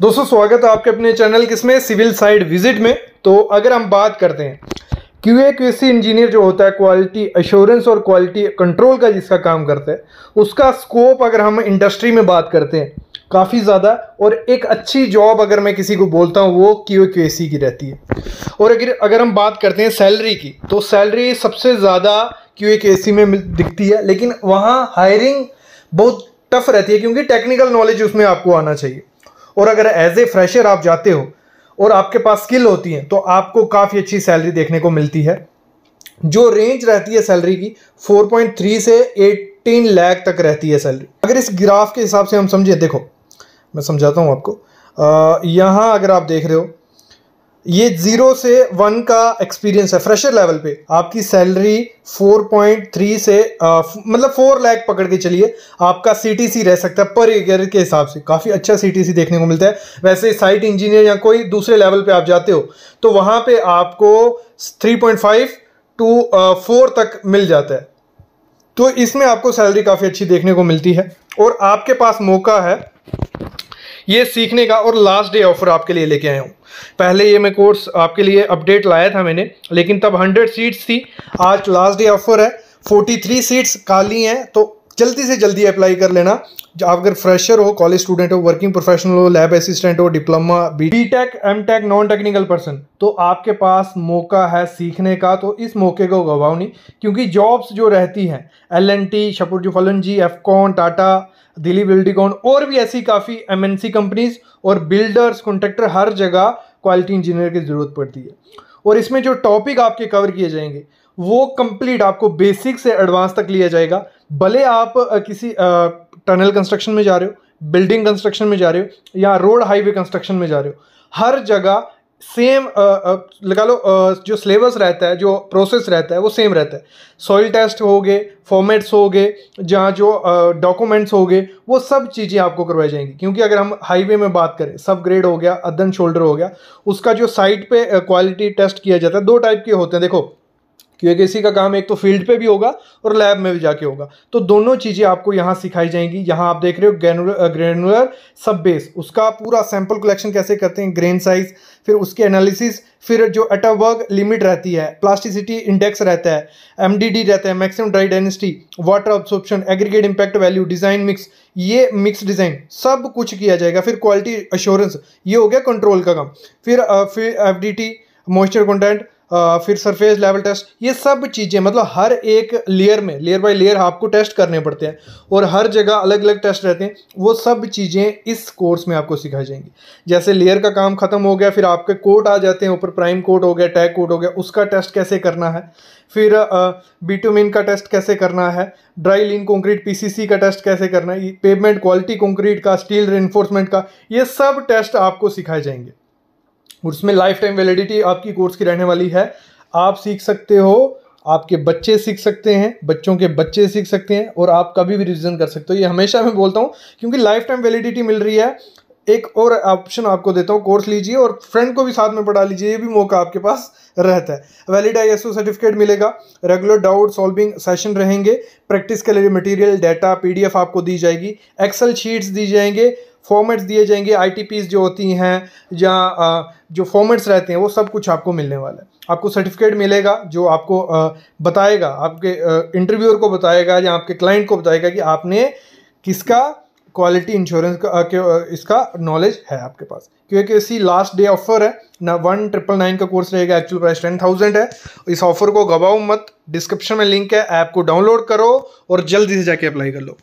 दोस्तों स्वागत है आपके अपने चैनल किसमें सिविल साइड विजिट में तो अगर हम बात करते हैं Q A Q C engineer जो होता है क्वालिटी एश्योरेंस और क्वालिटी कंट्रोल का जिसका काम करता है उसका स्कोप अगर हम इंडस्ट्री में बात करते हैं काफ़ी ज़्यादा और एक अच्छी जॉब अगर मैं किसी को बोलता हूँ वो क्यू क्यू सी की रहती है और अगर अगर हम बात करते हैं सैलरी की तो सैलरी सबसे ज़्यादा क्यू क्यू सी में दिखती है लेकिन वहाँ हायरिंग बहुत टफ रहती है क्योंकि टेक्निकल नॉलेज उसमें आपको आना चाहिए और अगर एज ए फ्रेशर आप जाते हो और आपके पास स्किल होती है तो आपको काफ़ी अच्छी सैलरी देखने को मिलती है जो रेंज रहती है सैलरी की 4.3 से 18 लाख तक रहती है सैलरी अगर इस ग्राफ के हिसाब से हम समझें देखो मैं समझाता हूँ आपको यहाँ अगर आप देख रहे हो ये जीरो से वन का एक्सपीरियंस है फ्रेशर लेवल पे आपकी सैलरी 4.3 से आ, मतलब 4 लाख पकड़ के चलिए आपका सीटीसी रह सकता है पर ईयर के हिसाब से काफ़ी अच्छा सीटीसी देखने को मिलता है वैसे साइट इंजीनियर या कोई दूसरे लेवल पे आप जाते हो तो वहाँ पे आपको 3.5 टू फोर तक मिल जाता है तो इसमें आपको सैलरी काफ़ी अच्छी देखने को मिलती है और आपके पास मौका है ये सीखने का और लास्ट डे ऑफर आपके लिए लेके आया हूँ पहले ये मैं कोर्स आपके लिए अपडेट लाया था मैंने लेकिन तब हंड्रेड सीट्स थी आज लास्ट डे ऑफर है फोर्टी थ्री सीट्स खाली हैं तो जल्दी से जल्दी अप्लाई कर लेना आप अगर फ्रेशर हो कॉलेज स्टूडेंट हो वर्किंग प्रोफेशनल हो लैब असिस्टेंट हो diploma B tech M tech non technical person तो आपके पास मौका है सीखने का तो इस मौके को गवाओ नहीं क्योंकि जॉब्स जो रहती हैं L N T Shapoorji Pallonji जी एफकॉन टाटा दिल्ली बिल्डिकॉन और भी ऐसी काफ़ी एमएनसी कंपनीज और बिल्डर्स कॉन्ट्रेक्टर हर जगह क्वालिटी इंजीनियर की ज़रूरत पड़ती है और इसमें जो टॉपिक आपके कवर किए जाएंगे वो कंप्लीट आपको बेसिक से एडवांस तक लिया जाएगा भले आप किसी टनल कंस्ट्रक्शन में जा रहे हो बिल्डिंग कंस्ट्रक्शन में जा रहे हो या रोड हाईवे कंस्ट्रक्शन में जा रहे हो हर जगह सेम लगा लो जो सिलेबस रहता है जो प्रोसेस रहता है वो सेम रहता है सॉइल टेस्ट हो गए फॉर्मेट्स हो गए जहाँ जो डॉक्यूमेंट्स हो गए वो सब चीज़ें आपको करवाई जाएंगी क्योंकि अगर हम हाईवे में बात करें सब ग्रेड हो गया अदन शोल्डर हो गया उसका जो साइट पे क्वालिटी टेस्ट किया जाता है दो टाइप के होते हैं देखो क्यूएसी का काम एक तो फील्ड पे भी होगा और लैब में भी जाके होगा तो दोनों चीज़ें आपको यहाँ सिखाई जाएंगी यहाँ आप देख रहे हो ग्रेनुलर ग्रेनुलर सब बेस उसका पूरा सैंपल कलेक्शन कैसे करते हैं ग्रेन साइज फिर उसके एनालिसिस फिर जो एटावर्ग लिमिट रहती है प्लास्टिसिटी इंडेक्स रहता है एम रहता है maximum dry density water absorption aggregate impact value design mix ये मिक्स डिज़ाइन सब कुछ किया जाएगा फिर क्वालिटी अश्योरेंस ये हो गया कंट्रोल का काम फिर फिर एफ मॉइस्चर कंटेंट फिर सरफेस लेवल टेस्ट ये सब चीज़ें मतलब हर एक लेयर में लेयर बाय लेयर आपको टेस्ट करने पड़ते हैं और हर जगह अलग अलग टेस्ट रहते हैं वो सब चीज़ें इस कोर्स में आपको सिखाई जाएंगी जैसे लेयर का काम ख़त्म हो गया फिर आपके कोर्ट आ जाते हैं ऊपर प्राइम कोर्ट हो गया टैग कोर्ट हो गया उसका टेस्ट कैसे करना है फिर बीटोमिन का टेस्ट कैसे करना है ड्राई लीन कंक्रीट पीसीसी का टेस्ट कैसे करना है पेमेंट क्वालिटी कंक्रीट का स्टील रेनफोर्समेंट का ये सब टेस्ट आपको सिखाए जाएंगे और उसमें लाइफ टाइम वैलिडिटी आपकी कोर्स की रहने वाली है आप सीख सकते हो आपके बच्चे सीख सकते हैं बच्चों के बच्चे सीख सकते हैं और आप कभी भी रिविजन कर सकते हो ये हमेशा मैं बोलता हूँ क्योंकि लाइफ टाइम वैलिडिटी मिल रही है एक और ऑप्शन आपको देता हूँ कोर्स लीजिए और फ्रेंड को भी साथ में पढ़ा लीजिए ये भी मौका आपके पास रहता है वैलिड आई सर्टिफिकेट मिलेगा रेगुलर डाउट सॉल्विंग सेशन रहेंगे प्रैक्टिस के लिए मटेरियल डाटा पीडीएफ आपको दी जाएगी एक्सेल शीट्स दी जाएंगे फॉर्मेट्स दिए जाएंगे आई जो होती हैं या जो फॉर्मेट्स रहते हैं वो सब कुछ आपको मिलने वाला है आपको सर्टिफिकेट मिलेगा जो आपको बताएगा आपके इंटरव्यूअर को बताएगा या आपके क्लाइंट को बताएगा कि आपने किसका क्वालिटी इंश्योरेंस का इसका नॉलेज है आपके पास क्योंकि इसी लास्ट डे ऑफर है ना वन ट्रिपल नाइन का कोर्स रहेगा एक्चुअल प्राइस टेन थाउजेंड है इस ऑफर को गवाओ मत डिस्क्रिप्शन में लिंक है ऐप को डाउनलोड करो और जल्दी से जाके अप्लाई कर लो